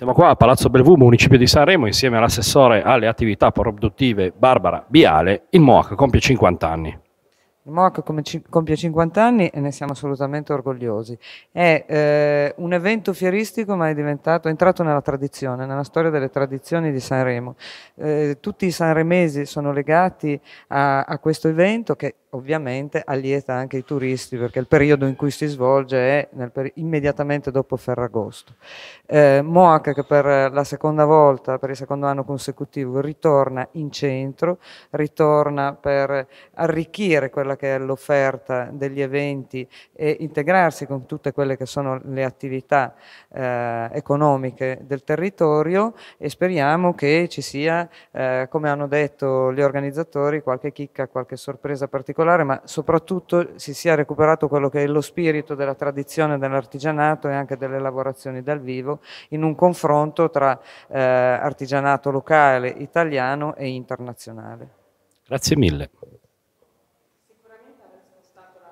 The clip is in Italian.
Siamo qua a Palazzo Bellevue, municipio di Sanremo, insieme all'assessore alle attività produttive Barbara Biale. Il MOAC compie 50 anni. Il MOAC compie 50 anni e ne siamo assolutamente orgogliosi. È eh, un evento fieristico ma è diventato, è entrato nella tradizione, nella storia delle tradizioni di Sanremo. Eh, tutti i sanremesi sono legati a, a questo evento che ovviamente allieta anche i turisti perché il periodo in cui si svolge è immediatamente dopo Ferragosto. Eh, Moac che per la seconda volta, per il secondo anno consecutivo, ritorna in centro, ritorna per arricchire quella che è l'offerta degli eventi e integrarsi con tutte quelle che sono le attività eh, economiche del territorio e speriamo che ci sia, eh, come hanno detto gli organizzatori, qualche chicca, qualche sorpresa particolare particolare, ma soprattutto si sia recuperato quello che è lo spirito della tradizione dell'artigianato e anche delle lavorazioni dal vivo in un confronto tra eh, artigianato locale, italiano e internazionale. Grazie mille. Sicuramente aver spostato la